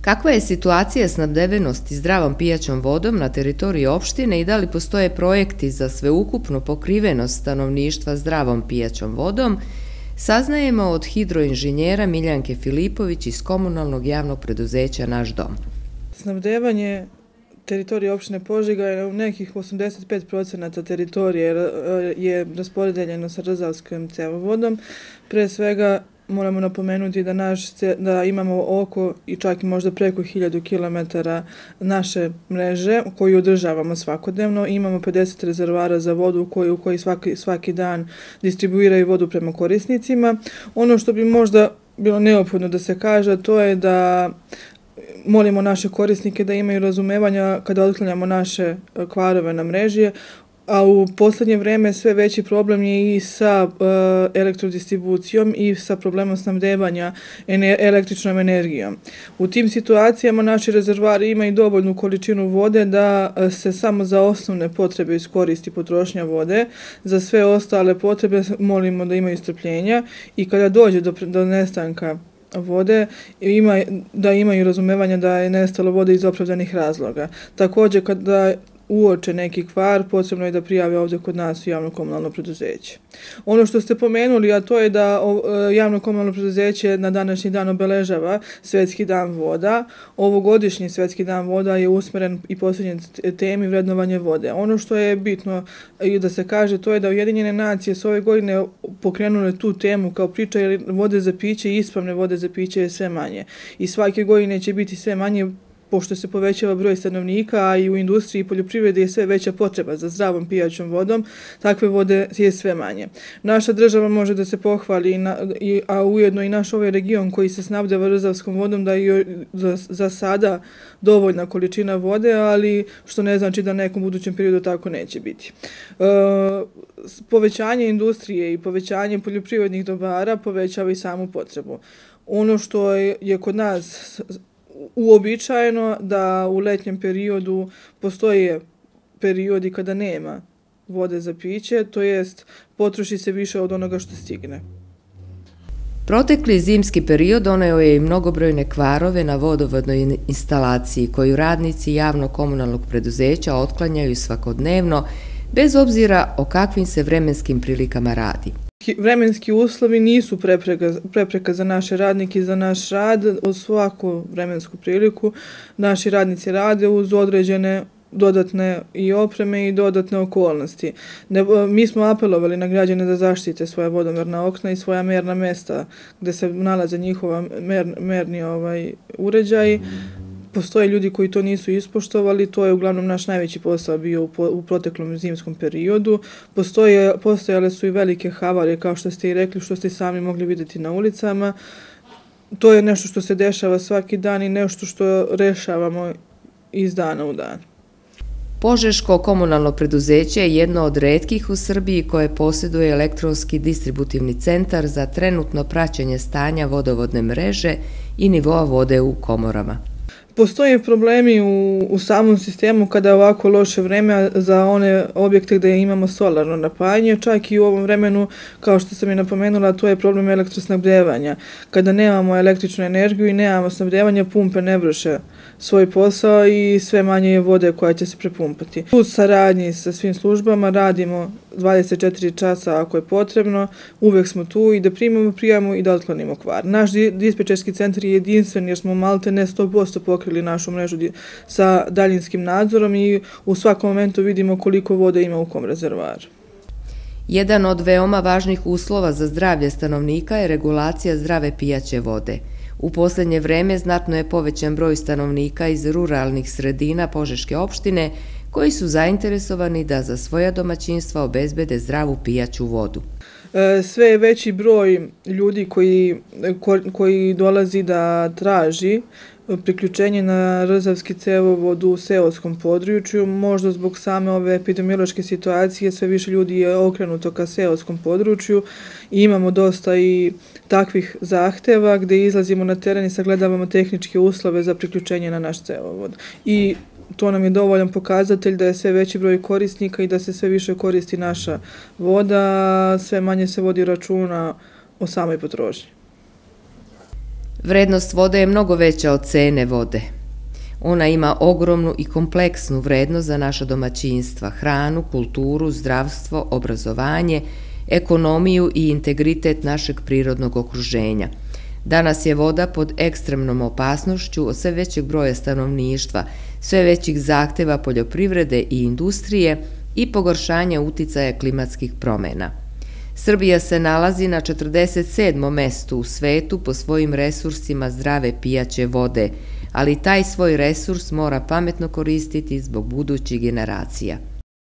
Kakva je situacija snabdevenosti zdravom pijaćom vodom na teritoriji opštine i da li postoje projekti za sveukupnu pokrivenost stanovništva zdravom pijaćom vodom, saznajemo od hidroinženjera Miljanke Filipović iz Komunalnog javnog preduzeća Naš dom. Snabdevanje teritorije opštine Požiga je u nekih 85% teritorije e, je raspodeljeno sa razavskom cevovodom. Pre svega moramo napomenuti da, naš, da imamo oko i čak i možda preko 1000 km naše mreže koju održavamo svakodnevno. Imamo 50 rezervara za vodu koji, u koji svaki, svaki dan distribuiraju vodu prema korisnicima. Ono što bi možda bilo neophodno da se kaže, to je da molimo naše korisnike da imaju razumevanja kada odklanjamo naše kvarove na mrežije a u posljednje vreme sve veći problem je i sa e, elektrodistribucijom i sa problemom snabdevanja električnom energijom. U tim situacijama naši rezervari imaju dovoljnu količinu vode da e, se samo za osnovne potrebe iskoristi potrošnja vode, za sve ostale potrebe molimo da imaju strpljenja i kada dođe do, do nestanka vode ima, da imaju razumevanje da je nestalo vode iz opravdanih razloga. Također kada uoče neki kvar, posebno je da prijave ovdje kod nas javno komunalno preduzeće. Ono što ste pomenuli, a to je da e, javno komunalno preduzeće na današnji dan obeležava Svetski dan voda. Ovogodišnji Svetski dan voda je usmeren i posljednjen temi vrednovanje vode. Ono što je bitno i da se kaže, to je da Ujedinjene nacije s ove godine pokrenule tu temu kao priča, jer vode za piće i ispravne vode za piće je sve manje. I svake godine će biti sve manje Pošto se povećava broj stanovnika, a i u industriji i poljoprivredi je sve veća potreba za zdravom pijaćom vodom, takve vode je sve manje. Naša država može da se pohvali, a ujedno i naš ovaj region koji se snabde vrzavskom vodom, da je za sada dovoljna količina vode, ali što ne znači da nekom budućem periodu tako neće biti. E, povećanje industrije i povećanje poljoprivrednih dobara povećava i samu potrebu. Ono što je kod nas uobičajeno da u letnjem periodu postoje periodi kada nema vode za piće, to jest potroši se više od onoga što stigne. Protekli zimski period donao je i mnogobrojne kvarove na vodovodnoj instalaciji koju radnici javno-komunalnog preduzeća otklanjaju svakodnevno bez obzira o kakvim se vremenskim prilikama radi vremenski, vremenski uslovi nisu prepreka, prepreka za naše radnike i za naš rad. Od svaku vremensku priliku naši radnici rade uz određene dodatne i opreme i dodatne okolnosti. Ne, e, mi smo apelovali na građane da zaštite svoja vodomerna okna i svoja merna mesta gde se nalaze njihova mer, merni ovaj uređaj. Mm -hmm postoje ljudi koji to nisu ispoštovali, to je uglavnom naš najveći posao bio u, proteklom zimskom periodu. Postoje, postojale su i velike havare, kao što ste i rekli, što ste sami mogli videti na ulicama. To je nešto što se dešava svaki dan i nešto što rešavamo iz dana u dan. Požeško komunalno preduzeće je jedno od redkih u Srbiji koje posjeduje elektronski distributivni centar za trenutno praćenje stanja vodovodne mreže i nivoa vode u komorama postoje problemi u, u samom sistemu kada je ovako loše vreme za one objekte gde imamo solarno napajanje, čak i u ovom vremenu, kao što sam i napomenula, to je problem elektrosnabdevanja. Kada nemamo električnu energiju i nemamo snabdevanja, pumpe ne vrše svoj posao i sve manje je vode koja će se prepumpati. U saradnji sa svim službama radimo 24 časa ako je potrebno, uvek smo tu i da primamo prijamu i da otklonimo kvar. Naš dispečerski centar je jedinstven jer smo malte ne 100% pokrenuti otkrili našu mrežu sa daljinskim nadzorom i u svakom momentu vidimo koliko vode ima u kom rezervaru. Jedan od veoma važnih uslova za zdravlje stanovnika je regulacija zdrave pijaće vode. U posljednje vreme znatno je povećan broj stanovnika iz ruralnih sredina Požeške opštine koji su zainteresovani da za svoja domaćinstva obezbede zdravu pijaću vodu. E, sve je veći broj ljudi koji, e, koji dolazi da traži priključenje na rzavski cevovod u seoskom području. Možda zbog same ove epidemiološke situacije sve više ljudi je okrenuto ka seoskom području i imamo dosta i takvih zahteva gde izlazimo na teren i sagledavamo tehničke uslove za priključenje na naš cevovod. I to nam je dovoljan pokazatelj da je sve veći broj korisnika i da se sve više koristi naša voda, sve manje se vodi računa o samoj potrošnji. Vrednost vode je mnogo veća od cene vode. Ona ima ogromnu i kompleksnu vrednost za naša domaćinstva, hranu, kulturu, zdravstvo, obrazovanje, ekonomiju i integritet našeg prirodnog okruženja. Danas je voda pod ekstremnom opasnošću od sve većeg broja stanovništva, sve većih zahteva poljoprivrede i industrije i pogoršanje uticaja klimatskih promjena. Srbija se nalazi na 47. mestu u svetu po svojim resursima zdrave pijaće vode, ali taj svoj resurs mora pametno koristiti zbog budućih generacija.